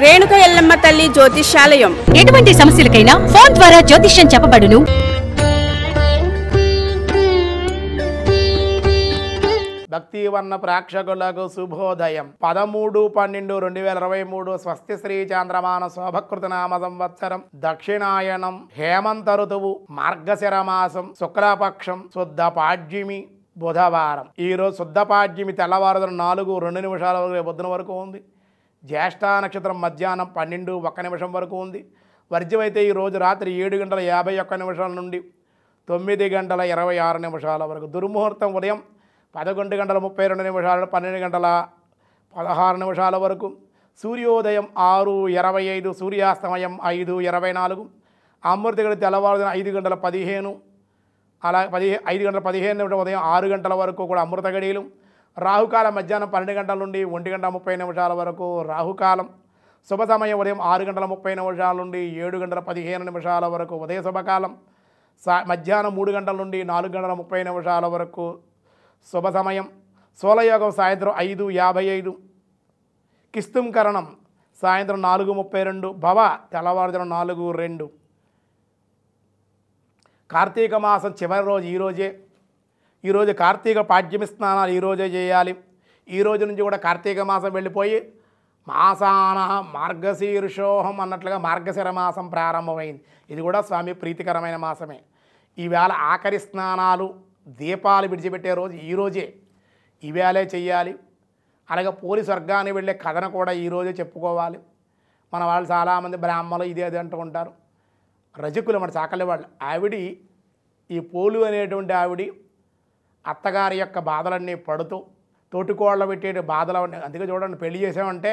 రేణుక ఎల్లమ్మ తల్లి జ్యోతిష్యాలయం ఎటువంటి సమస్యలకైనా ఫోన్ ద్వారా జ్యోతిష్యం చెప్పబడును భక్తి వర్ణ ప్రేక్షకులకు శుభోదయం పదమూడు పన్నెండు రెండు వేల ఇరవై మూడు స్వస్తి శ్రీ చంద్రమాన శోభకృత నామ సంవత్సరం దక్షిణాయనం హేమంత ఋతువు మార్గశిర మాసం శుక్లపక్షం శుద్ధ పాడ్యమి బుధవారం ఈరోజు శుద్ధ పాడ్యమి తెల్లవారుదల నాలుగు రెండు నిమిషాల వరకు పొద్దున వరకు ఉంది జ్యేష్ఠా నక్షత్రం మధ్యాహ్నం పన్నెండు ఒక్క నిమిషం వరకు ఉంది వర్జ్యమైతే ఈరోజు రాత్రి ఏడు గంటల యాభై ఒక్క నిమిషాల నుండి తొమ్మిది గంటల ఇరవై ఆరు నిమిషాల వరకు దుర్ముహూర్తం ఉదయం పదకొండు గంటల ముప్పై రెండు నిమిషాల పన్నెండు గంటల పదహారు నిమిషాల వరకు సూర్యోదయం ఆరు ఇరవై ఐదు సూర్యాస్తమయం ఐదు ఇరవై నాలుగు అమృత గడి తెల్లవారుదిన ఐదు గంటల పదిహేను అలా పదిహే ఐదు గంటల పదిహేను నిమిషం ఉదయం ఆరు గంటల వరకు కూడా అమృత గడియలు రాహుకాలం మధ్యాహ్నం పన్నెండు గంటల నుండి ఒంటి గంట ముప్పై నిమిషాల వరకు రాహుకాలం శుభ సమయం ఉదయం ఆరు గంటల ముప్పై నిమిషాల నుండి ఏడు గంటల పదిహేను నిమిషాల వరకు ఉదయ శుభకాలం సా మధ్యాహ్నం మూడు గంటల నుండి నాలుగు గంటల ముప్పై నిమిషాల వరకు శుభ సమయం సోలయోగం సాయంత్రం ఐదు యాభై ఐదు కిస్తుంకరణం సాయంత్రం నాలుగు ముప్పై రెండు భవ తెల్లవారుజనం నాలుగు రెండు కార్తీక మాసం చివరి రోజు ఈరోజే ఈరోజు కార్తీక పాడ్యమి స్నానాలు ఈరోజే చేయాలి ఈ రోజు నుంచి కూడా కార్తీక మాసం వెళ్ళిపోయి మాసాన మార్గశీర్షోహం అన్నట్లుగా మార్గశిర మాసం ప్రారంభమైంది ఇది కూడా స్వామి ప్రీతికరమైన మాసమే ఈవేళ ఆఖరి స్నానాలు దీపాలు విడిచిపెట్టే రోజు ఈరోజే ఈవేళే చెయ్యాలి అలాగే పోలి స్వర్గాన్ని వెళ్ళే కథను కూడా ఈరోజే చెప్పుకోవాలి మన వాళ్ళు చాలామంది బ్రాహ్మణులు ఇదే అది అంటూ ఉంటారు రజకులు మన చాకలి వాళ్ళు ఆవిడి ఈ పోలు అనేటువంటి ఆవిడి అత్తగారి యొక్క బాధలన్నీ పడుతూ తోటికోళ్ళ పెట్టే బాధలు అందుకే చూడండి పెళ్లి చేసామంటే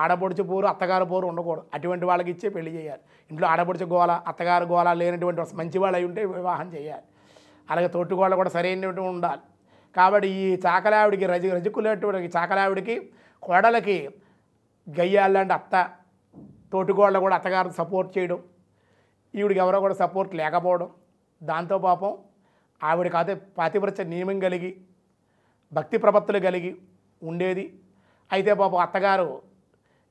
ఆడపడుచు పోరు అత్తగారు పోరు ఉండకూడదు అటువంటి వాళ్ళకి ఇచ్చే పెళ్లి చేయాలి ఇంట్లో ఆడపడుచు గోళ అత్తగారు గోళ లేనటువంటి మంచి వాళ్ళు అయి ఉంటే వివాహం చేయాలి అలాగే తోటికోళ్ళ కూడా సరైనటువంటి ఉండాలి కాబట్టి ఈ చాకలావిడికి రజ రజకులేటువంటి చాకలావిడికి కోడలకి గయ్యాలంటే అత్త తోటికోళ్ళ కూడా అత్తగారు సపోర్ట్ చేయడం ఈవిడికి ఎవరో కూడా సపోర్ట్ లేకపోవడం దాంతో పాపం ఆవిడకి అదే పాతివ్రత నియమం కలిగి భక్తి ప్రపత్తులు కలిగి ఉండేది అయితే పాపం అత్తగారు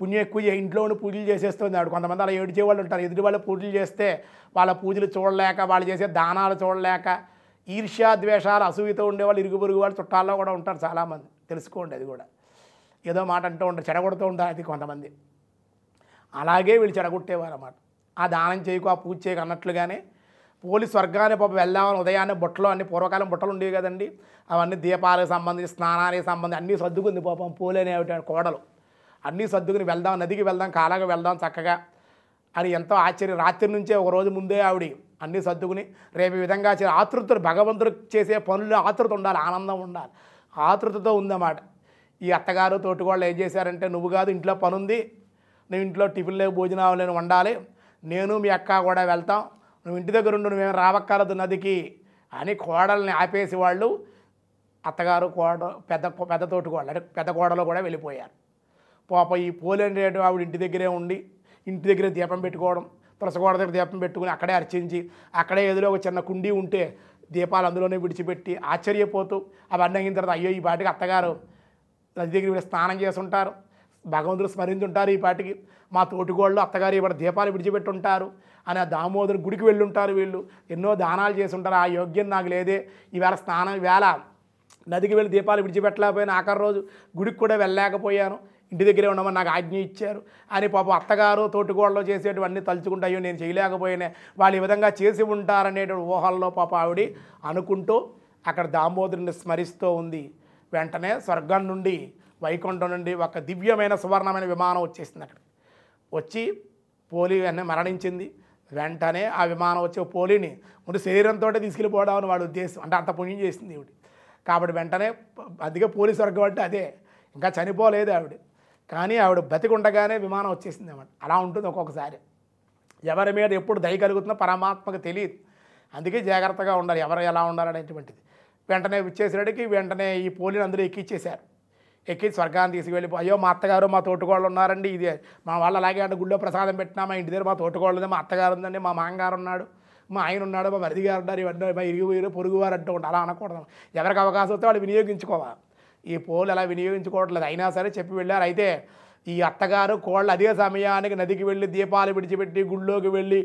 పుణ్యం ఎక్కువ ఇంట్లోనే పూజలు చేసేస్తుంది ఆవిడ కొంతమంది అలా ఏడ్చేవాళ్ళు ఉంటారు ఎదుటి వాళ్ళు పూజలు చేస్తే వాళ్ళ పూజలు చూడలేక వాళ్ళు చేసే దానాలు చూడలేక ఈర్ష్యా ద్వేషాలు అసూయతో ఉండేవాళ్ళు ఇరుగు పొరుగు వాళ్ళు చుట్టాల్లో కూడా ఉంటారు చాలామంది తెలుసుకోండి అది కూడా ఏదో మాట అంటూ ఉంటారు చెడగొడుతూ ఉంటారు అది కొంతమంది అలాగే వీళ్ళు చెడగొట్టేవారు అన్నమాట ఆ దానం చేయకు ఆ పూజ చేయకు అన్నట్లుగానే పోలీస్ స్వర్గాన్ని పాపం వెళ్దామని ఉదయాన్నే బుట్టలు అన్ని పూర్వకాలం బుట్టలు ఉండేవి కదండి అవన్నీ దీపాలకు సంబంధించి స్నానానికి సంబంధించి అన్నీ సర్దుకుంది పాపం పోలేనే కోడలు అన్నీ సర్దుకుని వెళ్దాం నదికి వెళ్దాం కాలాగా వెళ్దాం చక్కగా అని ఎంతో ఆశ్చర్యం రాత్రి నుంచే ఒక రోజు ముందే ఆవిడ అన్నీ సర్దుకుని రేపు విధంగా ఆతృతుడు భగవంతుడు చేసే పనులు ఆతృత ఉండాలి ఆనందం ఉండాలి ఆతృతతో ఉందన్నమాట ఈ అత్తగారు తోటివాళ్ళు ఏం చేశారంటే నువ్వు కాదు ఇంట్లో పనుంది నువ్వు ఇంట్లో టిఫిన్ లేవు భోజనాలు లేని వండాలి నేను మీ అక్క కూడా వెళ్తాం నువ్వు ఇంటి దగ్గర ఉండు నువ్వేం రావక్కర్లేదు నదికి అని కోడల్ని ఆపేసి వాళ్ళు అత్తగారు కోడ పెద్ద పెద్ద తోటి కోడలు అంటే పెద్ద కోడలో కూడా వెళ్ళిపోయారు పాప ఈ పోలేని రేటు ఆవిడ ఇంటి దగ్గరే ఉండి ఇంటి దగ్గర దీపం పెట్టుకోవడం తులసగోడ దగ్గర దీపం పెట్టుకుని అక్కడే అర్చించి అక్కడే ఎదురు ఒక చిన్న కుండీ ఉంటే దీపాలు అందులోనే విడిచిపెట్టి ఆశ్చర్యపోతూ అవి అన్నగిన తర్వాత అయ్యో ఈ పాటికి అత్తగారు నది దగ్గర వీళ్ళు స్నానం చేస్తుంటారు భగవంతుడు స్మరించుంటారు ఈ పాటికి మా తోటి కోళ్ళు అత్తగారు ఇవాళ దీపాలు విడిచిపెట్టుంటారు అని ఆ దామోదరు గుడికి వెళ్ళుంటారు వీళ్ళు ఎన్నో దానాలు చేసి ఉంటారు ఆ యోగ్యం నాకు లేదే ఈవేళ స్నానం వేళ నదికి వెళ్ళి దీపాలు విడిచిపెట్టలేకపోయిన ఆఖరి రోజు గుడికి కూడా వెళ్ళలేకపోయాను ఇంటి దగ్గరే ఉండమని నాకు ఆజ్ఞ ఇచ్చారు అని పాపం అత్తగారు తోటికోళ్ళలో చేసేటివన్నీ తలుచుకుంటాయో నేను చేయలేకపోయినా వాళ్ళు ఈ విధంగా చేసి ఉంటారనేటువంటి ఊహల్లో పాప ఆవిడ అనుకుంటూ అక్కడ దామోదరుని స్మరిస్తూ ఉంది వెంటనే స్వర్గం నుండి వైకుంఠం నుండి ఒక దివ్యమైన సువర్ణమైన విమానం వచ్చేసింది అక్కడ వచ్చి పోలి మరణించింది వెంటనే ఆ విమానం వచ్చే పోలిని ముందు శరీరంతో తీసుకెళ్ళిపోవడం అని వాడు ఉద్దేశం అంటే అంత పుణ్యం చేసింది ఆవిడ కాబట్టి వెంటనే అందుకే పోలీసు వర్గం అంటే అదే ఇంకా చనిపోలేదు ఆవిడ కానీ ఆవిడ బతికుండగానే విమానం వచ్చేసింది అన్నమాట అలా ఉంటుంది ఒక్కొక్కసారి ఎవరి మీద ఎప్పుడు దయ కలుగుతుందో పరమాత్మకు తెలియదు అందుకే జాగ్రత్తగా ఉండాలి ఎవరు ఎలా ఉండాలనేటువంటిది వెంటనే విచ్చేసరికి వెంటనే ఈ పోలిని అందరూ ఎక్కిచ్చేశారు ఎక్కి స్వర్గాన్ని తీసుకువెళ్ళిపో అయ్యో మా అత్తగారు మా తోటకోళ్ళు ఉన్నారండి ఇది మా వాళ్ళు అలాగే అంటే గుళ్ళో ప్రసాదం పెట్టినా మా ఇంటి దగ్గర మా తోటకోళ్ళది మా అత్తగారు ఉందండి మా మాంగారు ఉన్నాడు మా ఆయన ఉన్నాడు మా మరిది గారు ఉన్నారు ఇవన్నీ మా ఇరుగు ఇరు పొరుగువారు అంటూ ఉంటారు అలా అనకూడదు ఎవరికి అవకాశం వస్తే వాళ్ళు వినియోగించుకోవాలి ఈ పోలు అలా వినియోగించుకోవట్లేదు అయినా సరే చెప్పి వెళ్ళారు అయితే ఈ అత్తగారు కోళ్ళు అదే సమయానికి నదికి వెళ్ళి దీపాలు విడిచిపెట్టి గుళ్ళోకి వెళ్ళి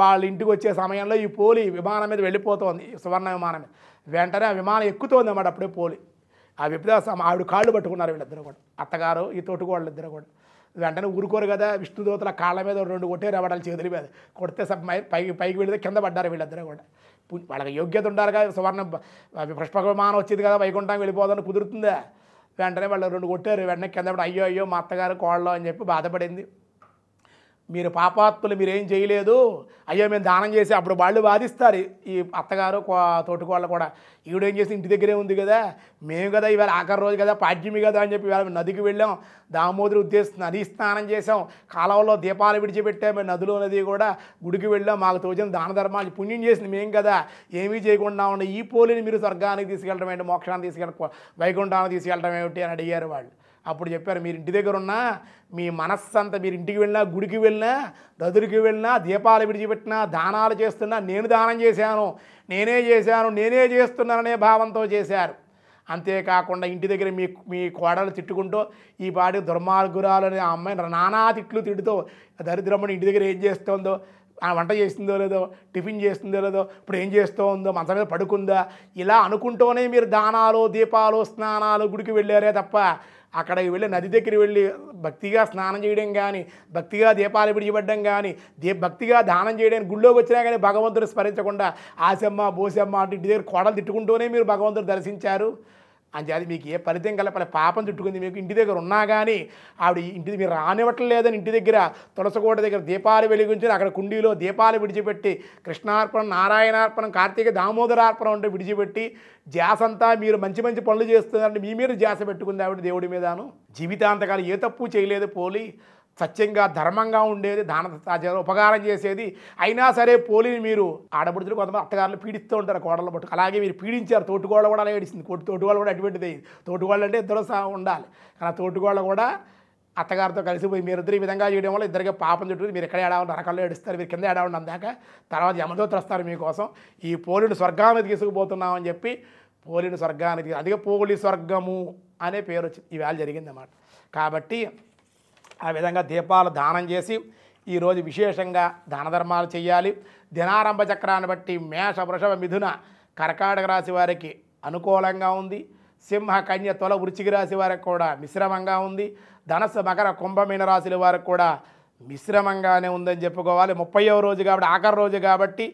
వాళ్ళ ఇంటికి వచ్చే సమయంలో ఈ పోలి విమానం మీద వెళ్ళిపోతుంది సువర్ణ విమానం వెంటనే ఆ విమానం ఎక్కుతోంది అన్నమాట అప్పుడే పోలి ఆ విపదాసం ఆవిడ కాళ్ళు పట్టుకున్నారు వీళ్ళిద్దరు కూడా అత్తగారు ఈ తోటుకోళ్ళు ఇద్దరు కూడా వెంటనే ఊరుకోరు కదా విష్ణుదోతల కాళ్ళ మీద రెండు కొట్టే రవడాలు చేతులు మీద కొడితే పైకి పైకి వెళితే కింద పడ్డారు వీళ్ళిద్దరూ కూడా వాళ్ళకి యోగ్యత ఉండాలి కదా సువర్ణ పుష్పక విమానం వచ్చింది కదా వైకుంఠం వెళ్ళిపోదని కుదురుతుందా వెంటనే వాళ్ళు రెండు కొట్టారు వెంటనే కింద అయ్యో అయ్యో మా అత్తగారు కోళ్ళలో అని చెప్పి బాధపడింది మీరు పాపాత్ములు మీరేం చేయలేదు అయ్యో మేము దానం చేసి అప్పుడు వాళ్ళు బాధిస్తారు ఈ అత్తగారు తోటికోళ్ళు కూడా ఈవిడేం చేసి ఇంటి దగ్గరే ఉంది కదా మేము కదా ఇవాళ ఆఖరి రోజు కదా పాడ్యమి కదా అని చెప్పి ఇవాళ నదికి వెళ్ళాం దామోదరి ఉద్దేశం నది స్నానం చేసాం కాలంలో దీపాలు విడిచిపెట్టాం మేము నదిలో నది కూడా గుడికి వెళ్ళాం మాకు తోచిన దాన ధర్మాలు పుణ్యం చేసింది మేము కదా ఏమీ చేయకుండా ఉన్న ఈ పోలిని మీరు స్వర్గానికి తీసుకెళ్ళడం ఏంటి మోక్షాన్ని తీసుకెళ్ళ వైకుంఠానికి తీసుకెళ్ళడం ఏమిటి అని అడిగారు వాళ్ళు అప్పుడు చెప్పారు మీరు ఇంటి దగ్గర ఉన్నా మీ మనస్సంతా మీరు ఇంటికి వెళ్ళినా గుడికి వెళ్ళినా దదురికి వెళ్ళినా దీపాలు విడిచిపెట్టినా దానాలు చేస్తున్నా నేను దానం చేశాను నేనే చేశాను నేనే చేస్తున్నాననే భావంతో చేశారు అంతేకాకుండా ఇంటి దగ్గర మీ మీ కోడలు తిట్టుకుంటూ ఈ పాటి ఆ అమ్మాయి నానా తిట్లు తిడుతూ దరిద్రమ్మని ఇంటి దగ్గర ఏం చేస్తుందో వంట చేస్తుందో లేదో టిఫిన్ చేస్తుందో లేదో ఇప్పుడు ఏం చేస్తూ ఉందో మంచం మీద పడుకుందా ఇలా అనుకుంటూనే మీరు దానాలు దీపాలు స్నానాలు గుడికి వెళ్ళారే తప్ప అక్కడికి వెళ్ళి నది దగ్గర వెళ్ళి భక్తిగా స్నానం చేయడం కానీ భక్తిగా దీపాలు విడిచిపెట్టడం కానీ దీ భక్తిగా దానం చేయడం గుళ్ళోకి వచ్చినా కానీ భగవంతుని స్మరించకుండా ఆశమ్మ బోసమ్మ అటు ఇంటి దగ్గర కోడలు తిట్టుకుంటూనే మీరు భగవంతుడు దర్శించారు అది మీకు ఏ ఫలితం కలపాలి పాపం చుట్టుకుంది మీకు ఇంటి దగ్గర ఉన్నా కానీ ఆవిడ ఇంటి మీరు రానివ్వట్లేదని ఇంటి దగ్గర తులసకోట దగ్గర దీపాలు వెలిగించి అక్కడ కుండీలో దీపాలు విడిచిపెట్టి కృష్ణార్పణం నారాయణార్పణం కార్తీక దామోదరార్పణం ఉంటే విడిచిపెట్టి జాసంతా మీరు మంచి మంచి పనులు చేస్తున్నారంటే మీ మీద జాస పెట్టుకుంది ఆవిడ దేవుడి మీదను జీవితాంతకాలు ఏ తప్పు చేయలేదు పోలి సత్యంగా ధర్మంగా ఉండేది దాన ఉపకారం చేసేది అయినా సరే పోలిని మీరు ఆడబడుతులు కొంతమంది అత్తగారులు పీడిస్తూ ఉంటారు కోడలు పట్టుకు అలాగే మీరు పీడించారు తోటికోళ్ళ కూడా అలా ఏడిసింది తోటికోళ్ళ కూడా అటువంటిది తోటికోళ్ళు అంటే ఇద్దరు ఉండాలి కానీ తోటికోళ్ళ కూడా అత్తగారితో కలిసిపోయి మీరిద్దరు ఈ విధంగా చేయడం వల్ల ఇద్దరికే పాపం చుట్టూ మీరు ఎక్కడ ఏడా నరకంలో ఏడుస్తారు మీరు కింద ఏడావండి దాకా తర్వాత యమదోతలు వస్తారు మీకోసం ఈ పోలిని స్వర్గాన్ని తీసుకుపోతున్నామని చెప్పి పోలిని స్వర్గాన్ని అదిగే పోలి స్వర్గము అనే పేరు వచ్చింది ఈ వేళ జరిగిందన్నమాట కాబట్టి ఆ విధంగా దీపాలు దానం చేసి ఈరోజు విశేషంగా దాన ధర్మాలు చేయాలి దినారంభ చక్రాన్ని బట్టి మేష వృషభ మిథున కర్కాటక రాశి వారికి అనుకూలంగా ఉంది సింహ కన్య తొల వృచ్చికి రాశి వారికి కూడా మిశ్రమంగా ఉంది ధనస్సు మకర కుంభమీన రాశుల వారికి కూడా మిశ్రమంగానే ఉందని చెప్పుకోవాలి ముప్పైవ రోజు కాబట్టి ఆఖరి రోజు కాబట్టి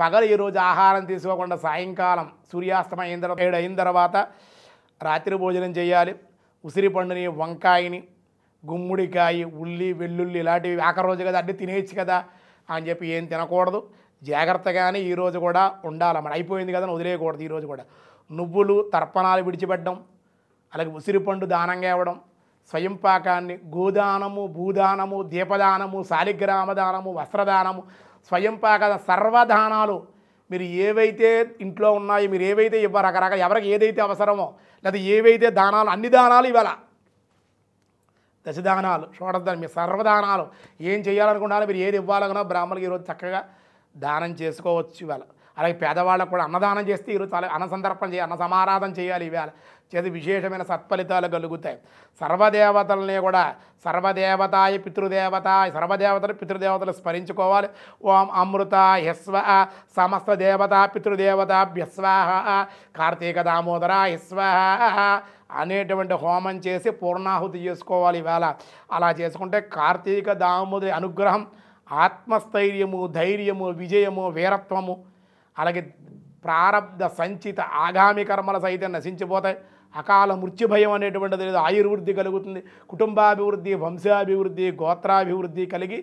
పగలు ఈరోజు ఆహారం తీసుకోకుండా సాయంకాలం సూర్యాస్తమయం అయిన తర్వాత రాత్రి భోజనం చేయాలి ఉసిరి పండుని వంకాయని గుమ్మిడికాయ ఉల్లి వెల్లుల్లి ఇలాంటివి ఆఖరి రోజు కదా అన్నీ తినేయచ్చు కదా అని చెప్పి ఏం తినకూడదు జాగ్రత్తగానే ఈరోజు కూడా ఉండాలన్నమాట అయిపోయింది కదా వదిలేయకూడదు ఈరోజు కూడా నువ్వులు తర్పణాలు విడిచిపెట్టడం అలాగే ఉసిరిపండు దానంగా ఇవ్వడం స్వయంపాకాన్ని గోదానము భూదానము దీపదానము శాలిగ్రామదానము వస్త్రదానము పాక సర్వదానాలు మీరు ఏవైతే ఇంట్లో ఉన్నాయో మీరు ఏవైతే ఇవ్వ రకరకాల ఎవరికి ఏదైతే అవసరమో లేదా ఏవైతే దానాలు అన్ని దానాలు ఇవ్వాలా దశదానాలు షోడదానం మీ సర్వదానాలు ఏం చేయాలనుకున్నారో మీరు ఏది ఇవ్వాలనుకున్నా బ్రాహ్మణులకు ఈరోజు చక్కగా దానం చేసుకోవచ్చు ఇవాళ అలాగే పేదవాళ్ళకు కూడా అన్నదానం చేస్తే ఈరోజు చాలా అన్న సందర్పణ చేయాలి అన్న సమారాధన చేయాలి ఇవాళ చేసి విశేషమైన సత్ఫలితాలు కలుగుతాయి సర్వదేవతలని కూడా సర్వదేవతాయ పితృదేవతాయ సర్వదేవతలు పితృదేవతలు స్మరించుకోవాలి ఓం అమృత హ్యస్వ సమస్త దేవత భ్యస్వాహ కార్తీక దామోదర హ్యస్వ అనేటువంటి హోమం చేసి పూర్ణాహుతి చేసుకోవాలి ఇవాళ అలా చేసుకుంటే కార్తీక దాముది అనుగ్రహం ఆత్మస్థైర్యము ధైర్యము విజయము వీరత్వము అలాగే ప్రారంధ సంచిత ఆగామి కర్మల సైతం నశించిపోతాయి అకాల మృత్యుభయం అనేటువంటిది లేదు ఆయుర్వృద్ధి కలుగుతుంది కుటుంబాభివృద్ధి వంశాభివృద్ధి గోత్రాభివృద్ధి కలిగి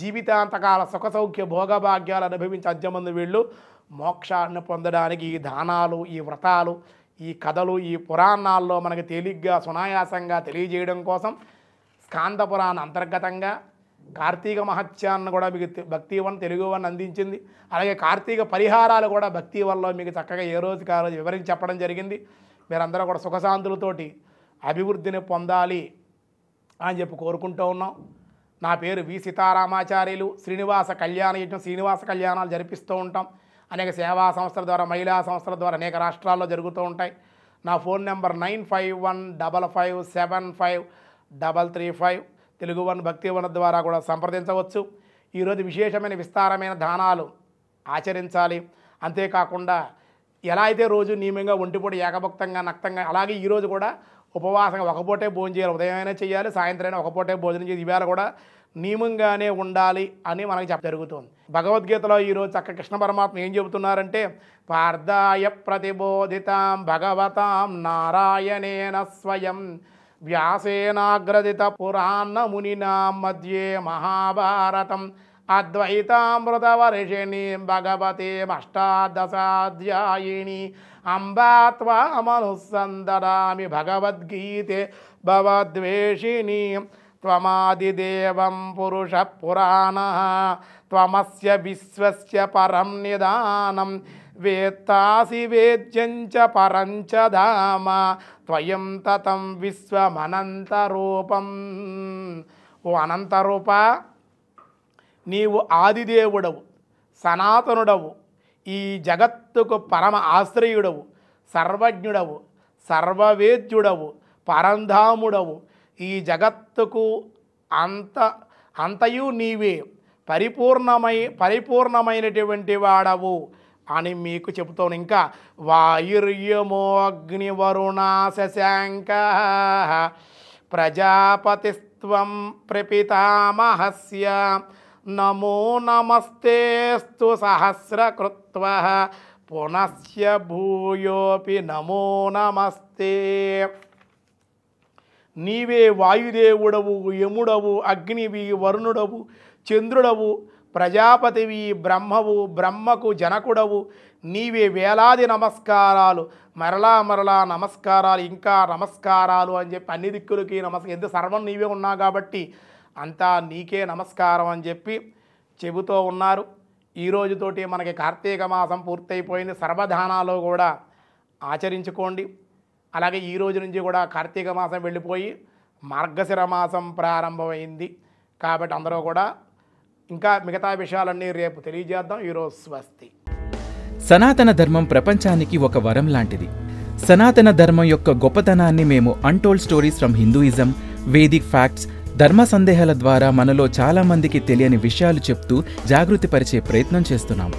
జీవితాంతకాల సుఖ సౌఖ్య భోగభాగ్యాలు అనుభవించే అజ్జమంది వీళ్ళు మోక్షాన్ని పొందడానికి ఈ దానాలు ఈ వ్రతాలు ఈ కథలు ఈ పురాణాల్లో మనకు తేలిగ్గా సునాయాసంగా తెలియజేయడం కోసం స్కాంద పురాణ అంతర్గతంగా కార్తీక మహత్యాన్ని కూడా మీకు భక్తి వన్ తెలుగు వన్ అందించింది అలాగే కార్తీక పరిహారాలు కూడా భక్తి వల్ల మీకు చక్కగా ఏ రోజు ఆ వివరించి చెప్పడం జరిగింది మీరందరూ కూడా సుఖశాంతులతోటి అభివృద్ధిని పొందాలి అని చెప్పి కోరుకుంటూ ఉన్నాం నా పేరు వి సీతారామాచార్యులు శ్రీనివాస కళ్యాణ యజ్ఞం శ్రీనివాస కళ్యాణాలు జరిపిస్తూ ఉంటాం అనేక సేవా సంస్థల ద్వారా మహిళా సంస్థల ద్వారా అనేక రాష్ట్రాల్లో జరుగుతూ ఉంటాయి నా phone number nine five one double five seven five double three five Telugu one Bhakti one ద్వారా కూడా సంప్రదించవచ్చు ఈరోజు విశేషమైన విస్తారమైన దానాలు ఆచరించాలి అంతేకాకుండా ఎలా అయితే రోజు నియమంగా ఒంటిపూడి ఏకభక్తంగా నక్తంగా అలాగే ఈరోజు కూడా ఉపవాసంగా ఒకపూటే భోజనం చేయాలి ఉదయమైనా చేయాలి సాయంత్రం ఒకపూటే భోజనం చేసి ఇవాళ కూడా నియమంగానే ఉండాలి అని మనకి చెప్ప జరుగుతుంది భగవద్గీతలో ఈరోజు చక్క కృష్ణ పరమాత్మ ఏం చెబుతున్నారంటే పార్థాయ ప్రతిబోధితాం భగవతాం నారాయణేన స్వయం వ్యాసేనాగ్రదిత పురాణ మునినా మధ్యే మహాభారతం అద్వైతామృత అద్వైతామృతవర్షిణి భగవతేమష్టాదశాధ్యాయిణి అంబా త్వామనుసందరామి భగవద్గీతే భవద్వేషిణి త్వమాదిదేవం పురుష పురాణ త్వమస్య విశ్వస్ పరం నిదానం వేత్తాసి వేద్యం చ పరం చ ధామ త్వయం తతం విశ్వమనంత రూపం ఓ అనంత అనంతరూప నీవు ఆదిదేవుడవు సనాతనుడవు ఈ జగత్తుకు పరమ ఆశ్రయుడవు సర్వజ్ఞుడవు సర్వవేద్యుడవు పరంధాముడవు ఈ జగత్తుకు అంత అంతయు నీవే పరిపూర్ణమై పరిపూర్ణమైనటువంటి వాడవు అని మీకు చెబుతాను ఇంకా వాయుర్యమోగ్నివరుణా శశాంక ప్రజాపతిత్వం ప్రపితామహస్యం నమో నమస్తేస్తు సహస్రకృత్వ పునశ్య భూయోపి నమో నమస్తే నీవే వాయుదేవుడవు యముడవు అగ్నివి వరుణుడవు చంద్రుడవు ప్రజాపతివి బ్రహ్మవు బ్రహ్మకు జనకుడవు నీవే వేలాది నమస్కారాలు మరలా మరలా నమస్కారాలు ఇంకా నమస్కారాలు అని చెప్పి అన్ని దిక్కులకి నమస్కారం ఎంత సర్వం నీవే ఉన్నావు కాబట్టి అంతా నీకే నమస్కారం అని చెప్పి చెబుతూ ఉన్నారు ఈరోజుతోటి మనకి కార్తీక మాసం పూర్తయిపోయింది సర్వధానాలు కూడా ఆచరించుకోండి అలాగే ఈ రోజు నుంచి కూడా కార్తీక మాసం వెళ్ళిపోయి మార్గశిర మాసం ప్రారంభమైంది కాబట్టి అందరూ కూడా ఇంకా మిగతా విషయాలన్నీ రేపు తెలియజేద్దాం ఈరోజు స్వస్తి సనాతన ధర్మం ప్రపంచానికి ఒక వరం లాంటిది సనాతన ధర్మం యొక్క గొప్పతనాన్ని మేము untold stories from Hinduism Vedic facts ధర్మ సందేహాల ద్వారా మనలో చాలామందికి తెలియని విషయాలు చెప్తూ జాగృతిపరిచే ప్రయత్నం చేస్తున్నాం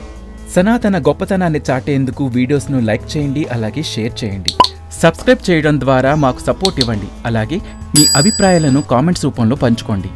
సనాతన గొప్పతనాన్ని చాటేందుకు వీడియోస్ను లైక్ చేయండి అలాగే షేర్ చేయండి సబ్స్క్రైబ్ చేయడం ద్వారా మాకు సపోర్ట్ ఇవ్వండి అలాగే మీ అభిప్రాయాలను కామెంట్స్ రూపంలో పంచుకోండి